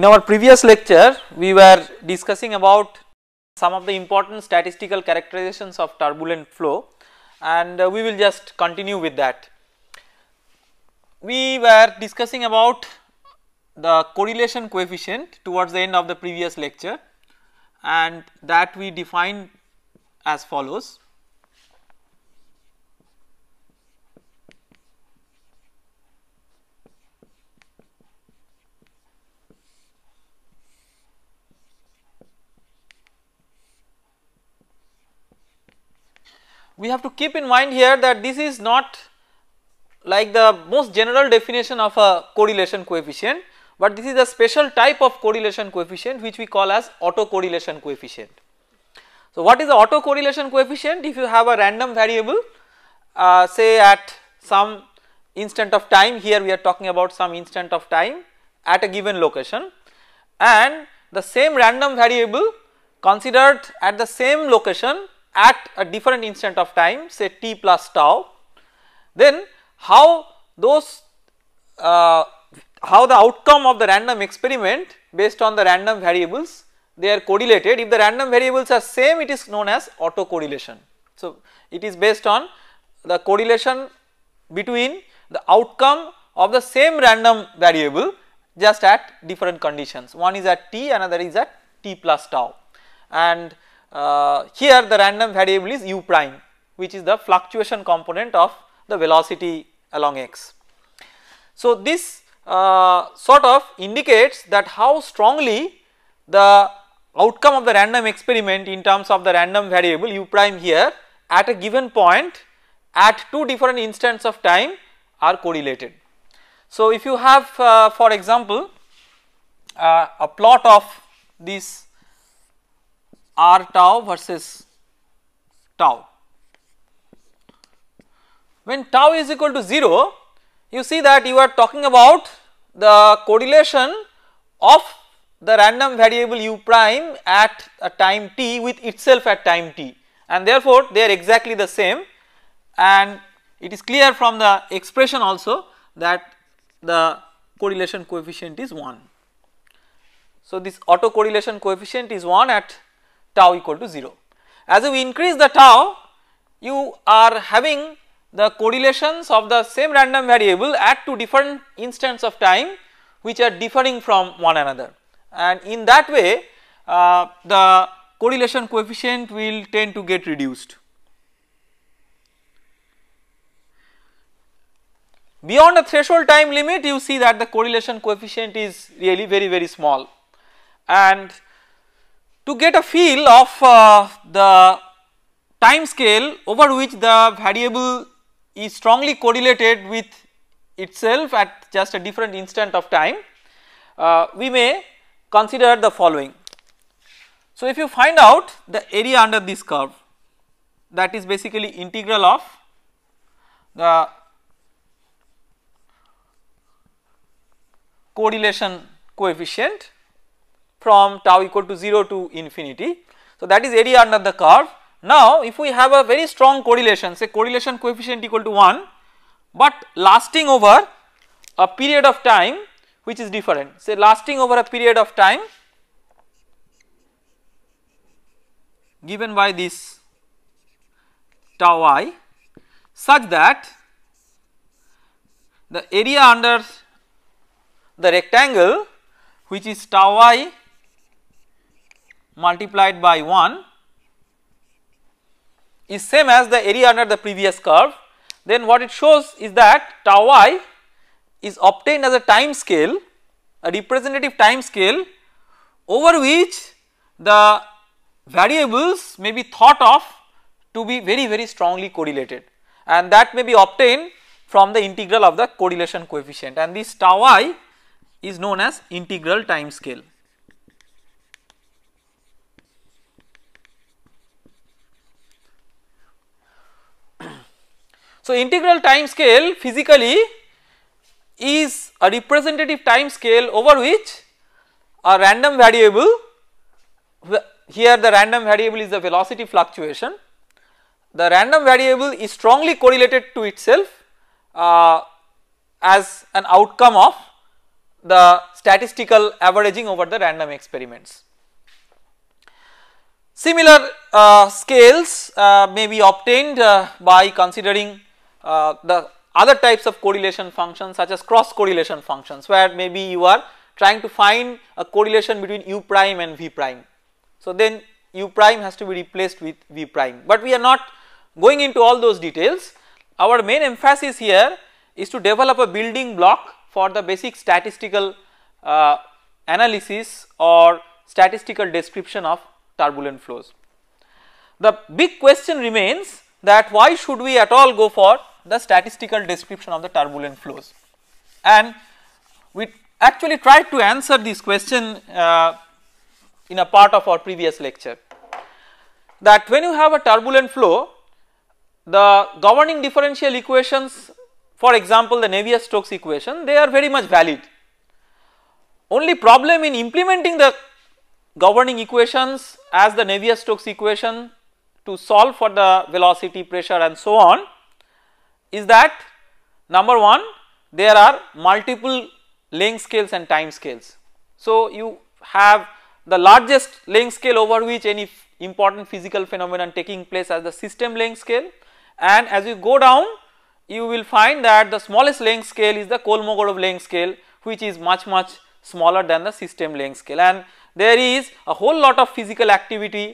In our previous lecture, we were discussing about some of the important statistical characterizations of turbulent flow and uh, we will just continue with that. We were discussing about the correlation coefficient towards the end of the previous lecture and that we defined as follows. we have to keep in mind here that this is not like the most general definition of a correlation coefficient, but this is a special type of correlation coefficient which we call as autocorrelation coefficient. So, what is the autocorrelation coefficient? If you have a random variable uh, say at some instant of time here we are talking about some instant of time at a given location and the same random variable considered at the same location at a different instant of time say t plus tau then how those uh, how the outcome of the random experiment based on the random variables they are correlated if the random variables are same it is known as autocorrelation. So, it is based on the correlation between the outcome of the same random variable just at different conditions one is at t another is at t plus tau and uh, here the random variable is u prime which is the fluctuation component of the velocity along x. So, this uh, sort of indicates that how strongly the outcome of the random experiment in terms of the random variable u prime here at a given point at two different instants of time are correlated. So, if you have uh, for example uh, a plot of this r tau versus tau. When tau is equal to 0, you see that you are talking about the correlation of the random variable u prime at a time t with itself at time t and therefore, they are exactly the same and it is clear from the expression also that the correlation coefficient is 1. So, this autocorrelation coefficient is 1 at tau equal to 0. As you increase the tau, you are having the correlations of the same random variable at two different instants of time which are differing from one another and in that way uh, the correlation coefficient will tend to get reduced. Beyond a threshold time limit you see that the correlation coefficient is really very very small and to get a feel of uh, the time scale over which the variable is strongly correlated with itself at just a different instant of time, uh, we may consider the following. So, if you find out the area under this curve that is basically integral of the correlation coefficient from tau equal to 0 to infinity. So, that is area under the curve. Now, if we have a very strong correlation say correlation coefficient equal to 1, but lasting over a period of time which is different say lasting over a period of time given by this tau i such that the area under the rectangle which is tau i multiplied by 1 is same as the area under the previous curve then what it shows is that tau i is obtained as a time scale a representative time scale over which the variables may be thought of to be very very strongly correlated and that may be obtained from the integral of the correlation coefficient and this tau i is known as integral time scale. So, integral time scale physically is a representative time scale over which a random variable here the random variable is the velocity fluctuation. The random variable is strongly correlated to itself uh, as an outcome of the statistical averaging over the random experiments. Similar uh, scales uh, may be obtained uh, by considering uh, the other types of correlation functions such as cross correlation functions where maybe you are trying to find a correlation between u prime and v prime. So, then u prime has to be replaced with v prime, but we are not going into all those details. Our main emphasis here is to develop a building block for the basic statistical uh, analysis or statistical description of turbulent flows. The big question remains that why should we at all go for the statistical description of the turbulent flows and we actually tried to answer this question uh, in a part of our previous lecture that when you have a turbulent flow the governing differential equations for example the Navier-Stokes equation they are very much valid only problem in implementing the governing equations as the Navier-Stokes equation to solve for the velocity, pressure and so on is that number 1 there are multiple length scales and time scales. So, you have the largest length scale over which any important physical phenomenon taking place as the system length scale and as you go down you will find that the smallest length scale is the Kolmogorov length scale which is much much smaller than the system length scale and there is a whole lot of physical activity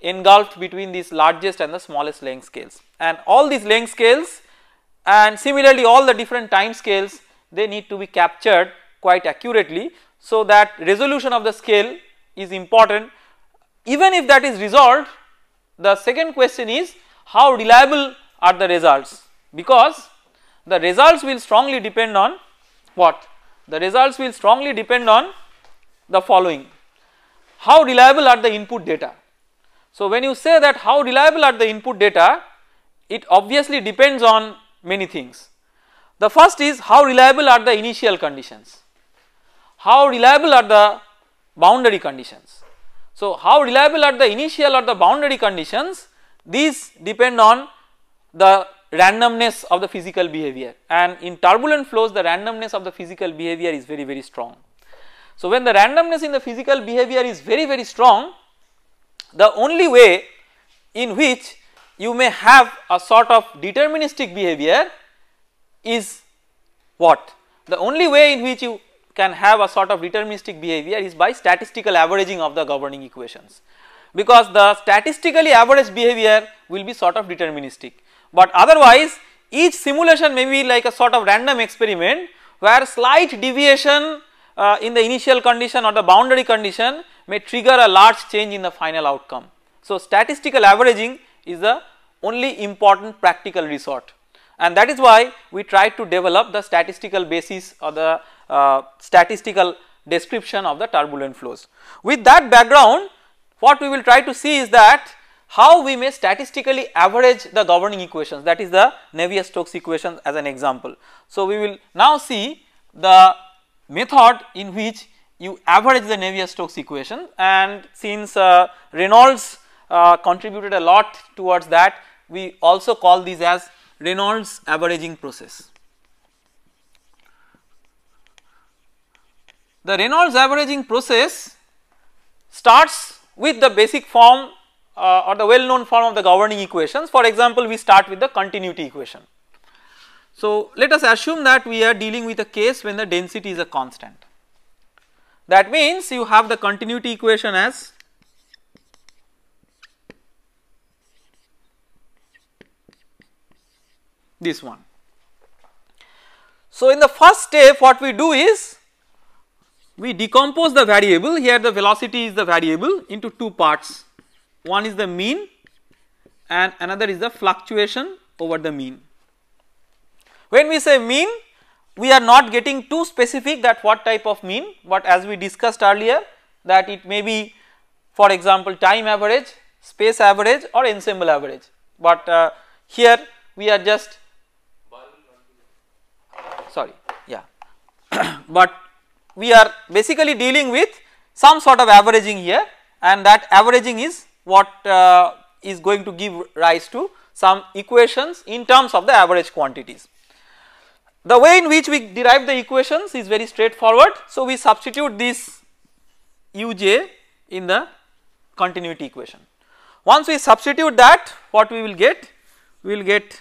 engulfed between these largest and the smallest length scales and all these length scales and similarly all the different time scales they need to be captured quite accurately. So, that resolution of the scale is important even if that is resolved the second question is how reliable are the results because the results will strongly depend on what the results will strongly depend on the following how reliable are the input data so, when you say that how reliable are the input data, it obviously depends on many things. The first is how reliable are the initial conditions, how reliable are the boundary conditions. So, how reliable are the initial or the boundary conditions, these depend on the randomness of the physical behavior and in turbulent flows the randomness of the physical behavior is very very strong. So, when the randomness in the physical behavior is very very strong the only way in which you may have a sort of deterministic behavior is what? The only way in which you can have a sort of deterministic behavior is by statistical averaging of the governing equations because the statistically average behavior will be sort of deterministic. But otherwise each simulation may be like a sort of random experiment where slight deviation uh, in the initial condition or the boundary condition may trigger a large change in the final outcome. So, statistical averaging is the only important practical resort and that is why we try to develop the statistical basis or the uh, statistical description of the turbulent flows. With that background what we will try to see is that how we may statistically average the governing equations that is the Navier-Stokes equations as an example. So, we will now see the method in which you average the Navier-Stokes equation and since uh, Reynolds uh, contributed a lot towards that we also call these as Reynolds averaging process. The Reynolds averaging process starts with the basic form uh, or the well known form of the governing equations for example we start with the continuity equation. So, let us assume that we are dealing with a case when the density is a constant that means you have the continuity equation as this one. So, in the first step what we do is we decompose the variable here the velocity is the variable into two parts one is the mean and another is the fluctuation over the mean. When we say mean we are not getting too specific that what type of mean but as we discussed earlier that it may be for example time average, space average or ensemble average but uh, here we are just sorry yeah but we are basically dealing with some sort of averaging here and that averaging is what uh, is going to give rise to some equations in terms of the average quantities. The way in which we derive the equations is very straightforward. So, we substitute this uj in the continuity equation. Once we substitute that what we will get? We will get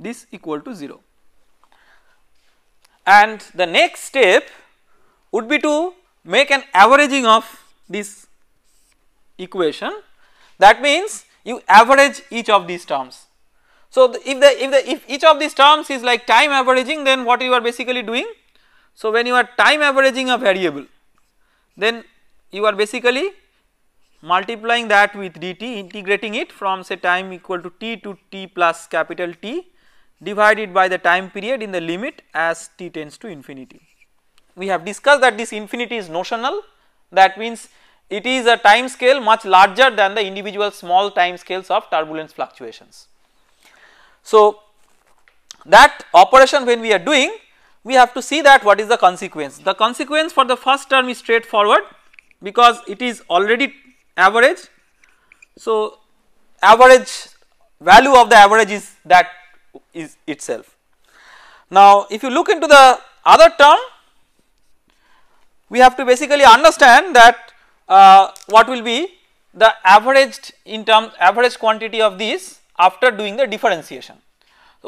this equal to 0. And the next step would be to make an averaging of this equation that means you average each of these terms. So, the, if the if the if each of these terms is like time averaging then what you are basically doing? So, when you are time averaging a variable then you are basically multiplying that with dt integrating it from say time equal to t to t plus capital T divided by the time period in the limit as t tends to infinity. We have discussed that this infinity is notional that means it is a time scale much larger than the individual small time scales of turbulence fluctuations. So, that operation when we are doing we have to see that what is the consequence. The consequence for the first term is straightforward because it is already average. So, average value of the average is that is itself. Now, if you look into the other term we have to basically understand that uh, what will be the averaged in terms average quantity of these after doing the differentiation.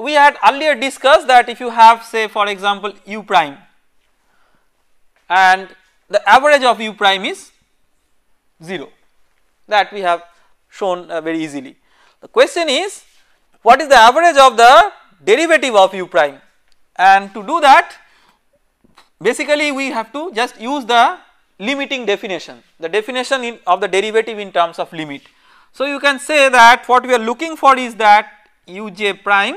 we had earlier discussed that if you have say for example u prime and the average of u prime is 0 that we have shown uh, very easily. The question is what is the average of the derivative of u prime and to do that basically we have to just use the limiting definition, the definition in, of the derivative in terms of limit. So, you can say that what we are looking for is that uj prime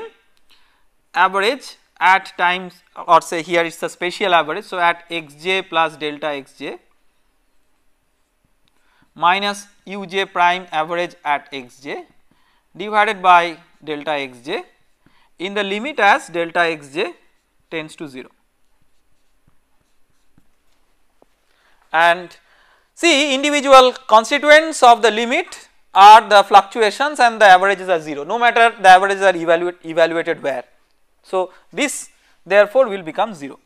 average at times or say here it is a spatial average. So, at xj plus delta xj minus uj prime average at xj divided by delta xj in the limit as delta xj tends to 0. and see individual constituents of the limit are the fluctuations and the averages are 0 no matter the averages are evaluate, evaluated where. So, this therefore will become 0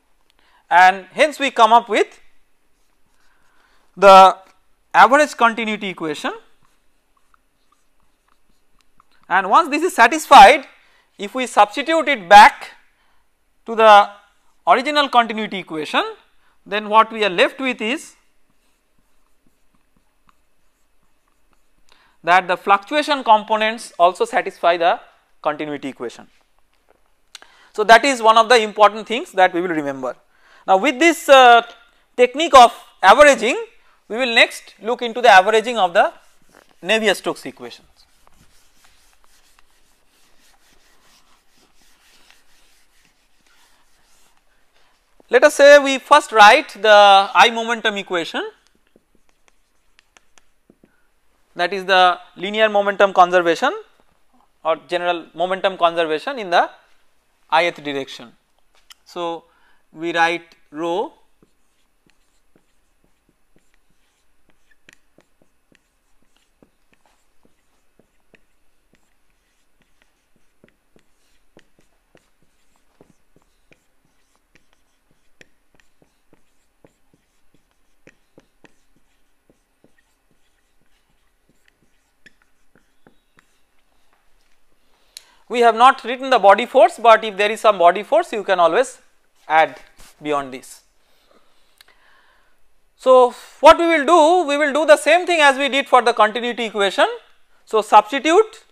and hence we come up with the average continuity equation and once this is satisfied if we substitute it back to the original continuity equation then what we are left with is that the fluctuation components also satisfy the continuity equation. So, that is one of the important things that we will remember. Now, with this uh, technique of averaging we will next look into the averaging of the Navier-Stokes equation. Let us say we first write the I momentum equation that is the linear momentum conservation or general momentum conservation in the ith direction. So, we write rho we have not written the body force, but if there is some body force you can always add beyond this. So, what we will do? We will do the same thing as we did for the continuity equation. So, substitute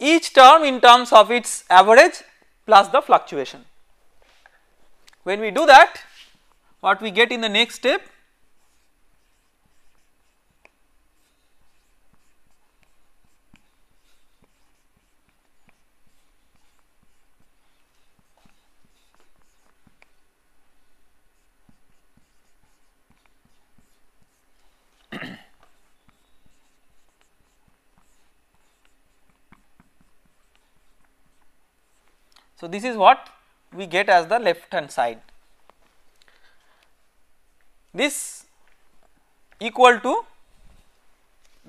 each term in terms of its average plus the fluctuation. When we do that, what we get in the next step So, this is what we get as the left hand side. This equal to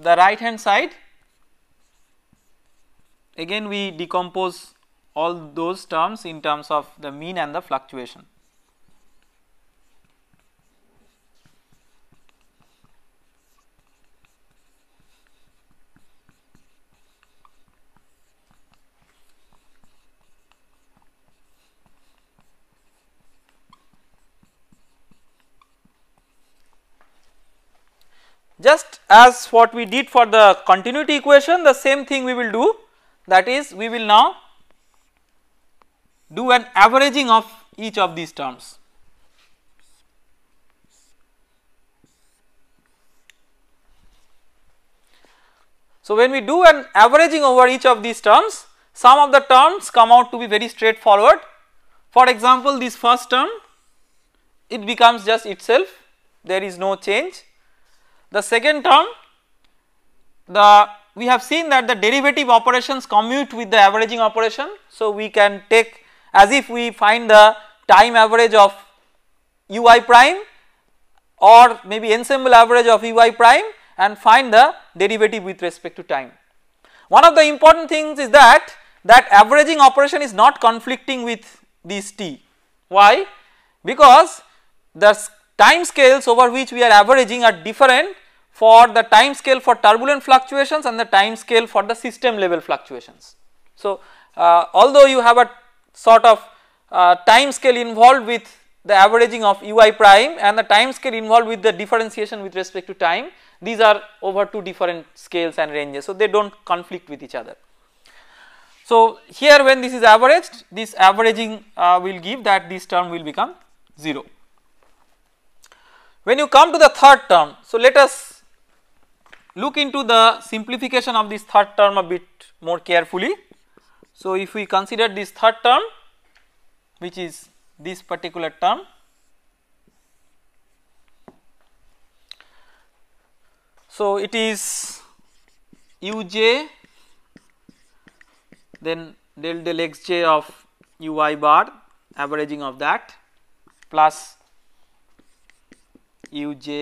the right hand side again we decompose all those terms in terms of the mean and the fluctuation. Just as what we did for the continuity equation the same thing we will do that is we will now do an averaging of each of these terms. So, when we do an averaging over each of these terms some of the terms come out to be very straightforward. For example, this first term it becomes just itself there is no change the second term the we have seen that the derivative operations commute with the averaging operation. So, we can take as if we find the time average of ui prime or maybe ensemble average of ui prime and find the derivative with respect to time. One of the important things is that that averaging operation is not conflicting with this t. Why? Because the time scales over which we are averaging are different for the time scale for turbulent fluctuations and the time scale for the system level fluctuations. So, uh, although you have a sort of uh, time scale involved with the averaging of ui prime and the time scale involved with the differentiation with respect to time these are over two different scales and ranges. So, they do not conflict with each other. So, here when this is averaged this averaging uh, will give that this term will become 0. When you come to the third term, so let us look into the simplification of this third term a bit more carefully. So, if we consider this third term which is this particular term So, it is u j then del del x j of u i bar averaging of that plus ইউজে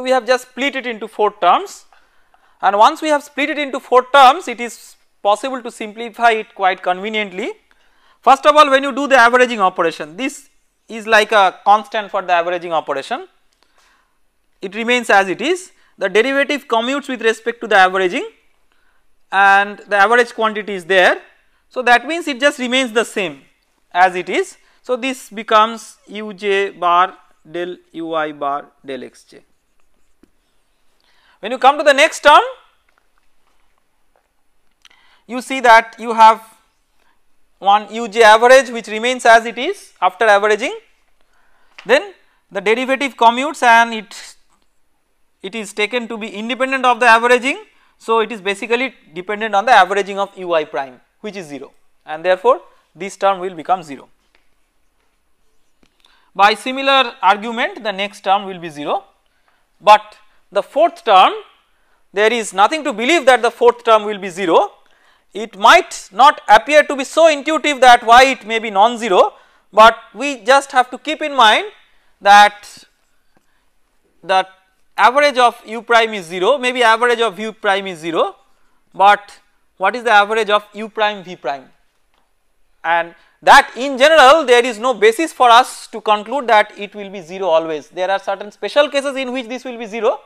So, we have just split it into 4 terms and once we have split it into 4 terms it is possible to simplify it quite conveniently. First of all when you do the averaging operation this is like a constant for the averaging operation it remains as it is the derivative commutes with respect to the averaging and the average quantity is there. So, that means it just remains the same as it is. So, this becomes u j bar del u i bar del x j. When you come to the next term you see that you have one uj average which remains as it is after averaging then the derivative commutes and it it is taken to be independent of the averaging. So, it is basically dependent on the averaging of ui prime which is 0 and therefore, this term will become 0. By similar argument the next term will be 0, but the fourth term there is nothing to believe that the fourth term will be 0. It might not appear to be so intuitive that why it may be non-zero, but we just have to keep in mind that the average of u prime is 0, maybe average of u prime is 0, but what is the average of u prime v prime and that in general there is no basis for us to conclude that it will be 0 always. There are certain special cases in which this will be 0,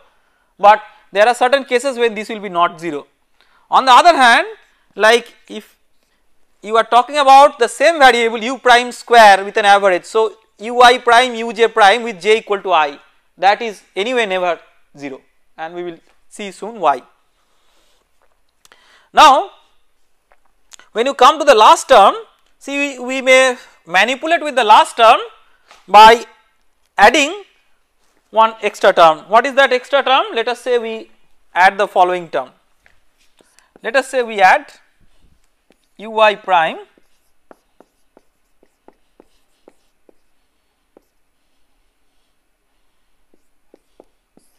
but there are certain cases when this will be not 0. On the other hand like if you are talking about the same variable u prime square with an average. So, ui prime uj prime with j equal to i that is anyway never 0 and we will see soon why. Now, when you come to the last term see we, we may manipulate with the last term by adding one extra term. What is that extra term? Let us say we add the following term. Let us say we add ui prime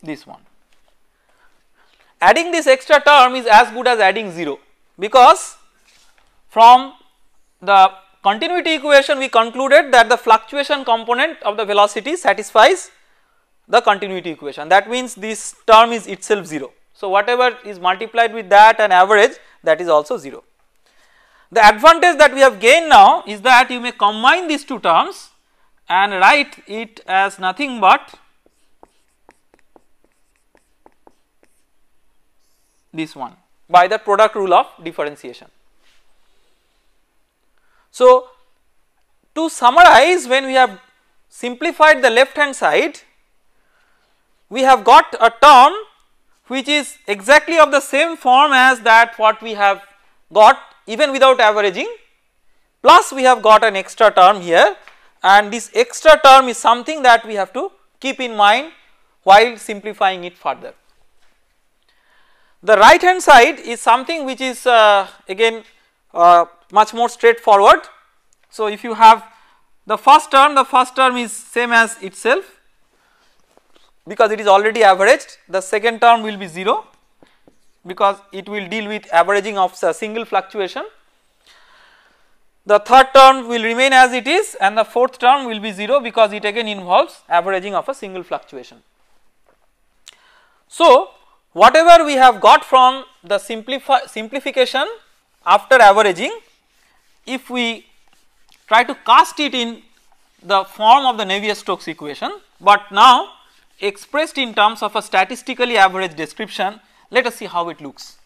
this one. Adding this extra term is as good as adding 0 because from the continuity equation we concluded that the fluctuation component of the velocity satisfies the continuity equation that means this term is itself 0. So, whatever is multiplied with that and average that is also 0. The advantage that we have gained now is that you may combine these two terms and write it as nothing but this one by the product rule of differentiation. So, to summarize when we have simplified the left hand side we have got a term which is exactly of the same form as that what we have got even without averaging plus we have got an extra term here and this extra term is something that we have to keep in mind while simplifying it further. The right hand side is something which is uh, again uh, much more straightforward. So, if you have the first term, the first term is same as itself because it is already averaged the second term will be 0 because it will deal with averaging of a single fluctuation. The third term will remain as it is and the fourth term will be 0 because it again involves averaging of a single fluctuation. So, whatever we have got from the simplifi simplification after averaging if we try to cast it in the form of the Navier-Stokes equation, but now expressed in terms of a statistically average description, let us see how it looks.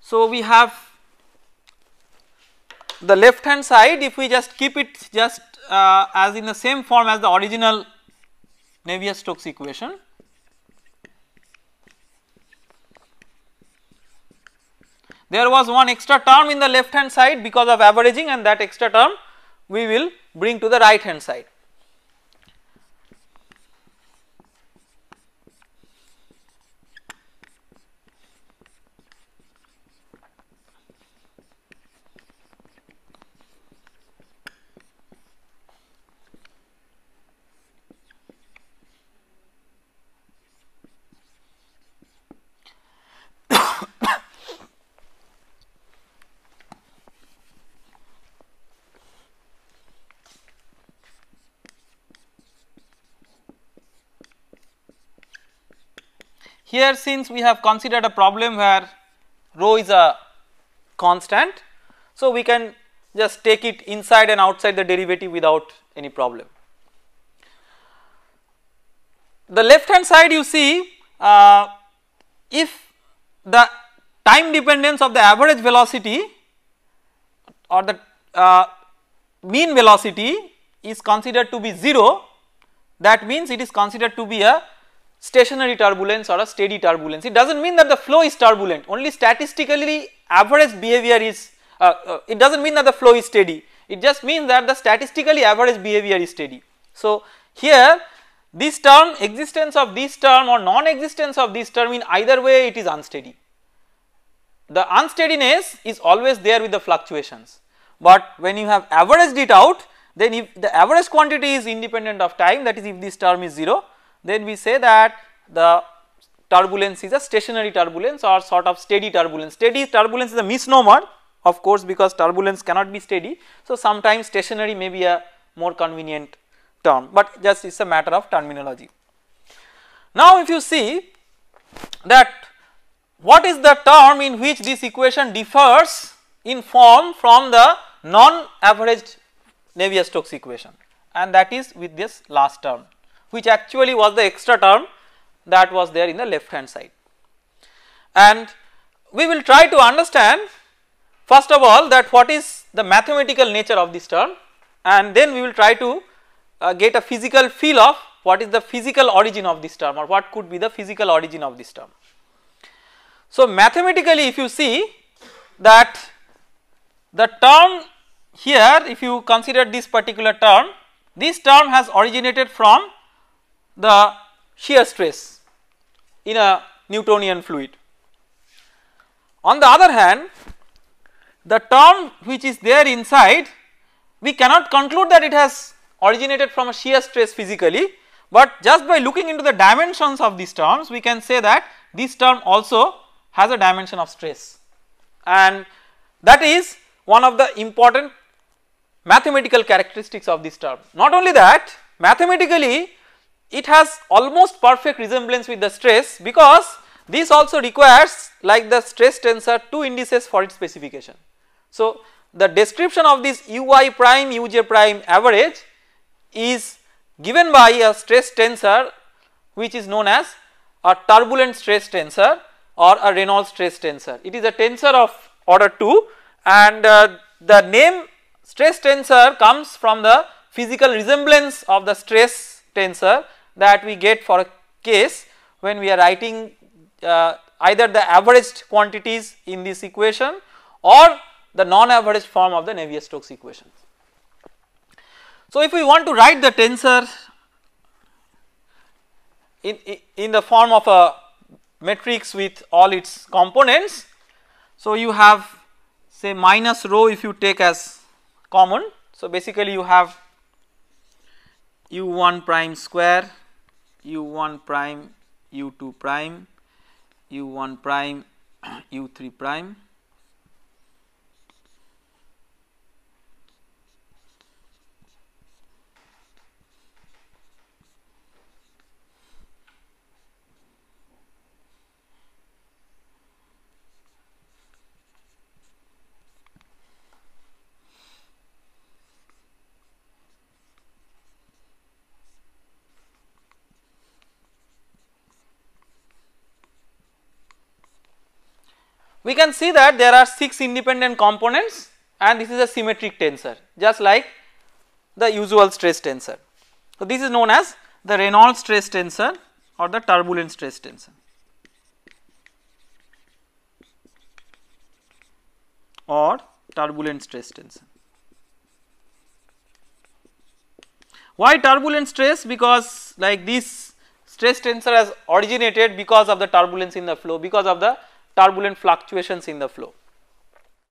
So, we have the left hand side if we just keep it just uh, as in the same form as the original Navier-Stokes equation. There was one extra term in the left hand side because of averaging and that extra term we will bring to the right hand side. Here since we have considered a problem where rho is a constant, so we can just take it inside and outside the derivative without any problem. The left hand side you see uh, if the time dependence of the average velocity or the uh, mean velocity is considered to be 0 that means it is considered to be a stationary turbulence or a steady turbulence. It does not mean that the flow is turbulent only statistically average behavior is uh, uh, it does not mean that the flow is steady it just means that the statistically average behavior is steady. So, here this term existence of this term or non existence of this term in either way it is unsteady. The unsteadiness is always there with the fluctuations, but when you have averaged it out then if the average quantity is independent of time that is if this term is 0 then we say that the turbulence is a stationary turbulence or sort of steady turbulence. Steady turbulence is a misnomer of course because turbulence cannot be steady. So, sometimes stationary may be a more convenient term, but just it is a matter of terminology. Now, if you see that what is the term in which this equation differs in form from the non averaged Navier-Stokes equation and that is with this last term which actually was the extra term that was there in the left hand side. And we will try to understand first of all that what is the mathematical nature of this term and then we will try to uh, get a physical feel of what is the physical origin of this term or what could be the physical origin of this term. So, mathematically if you see that the term here if you consider this particular term this term has originated from the shear stress in a Newtonian fluid. On the other hand the term which is there inside we cannot conclude that it has originated from a shear stress physically but just by looking into the dimensions of these terms we can say that this term also has a dimension of stress and that is one of the important mathematical characteristics of this term. Not only that mathematically it has almost perfect resemblance with the stress because this also requires like the stress tensor two indices for its specification. So, the description of this ui prime uj prime average is given by a stress tensor which is known as a turbulent stress tensor or a Reynolds stress tensor. It is a tensor of order 2 and uh, the name stress tensor comes from the physical resemblance of the stress tensor that we get for a case when we are writing uh, either the averaged quantities in this equation or the non-averaged form of the Navier-Stokes equation. So, if we want to write the tensor in, in the form of a matrix with all its components. So, you have say minus rho if you take as common. So, basically you have u1 prime square u1 prime u2 prime u1 prime u3 prime we can see that there are 6 independent components and this is a symmetric tensor just like the usual stress tensor. So, this is known as the Reynolds stress tensor or the turbulent stress tensor or turbulent stress tensor. Why turbulent stress? Because like this stress tensor has originated because of the turbulence in the flow because of the turbulent fluctuations in the flow.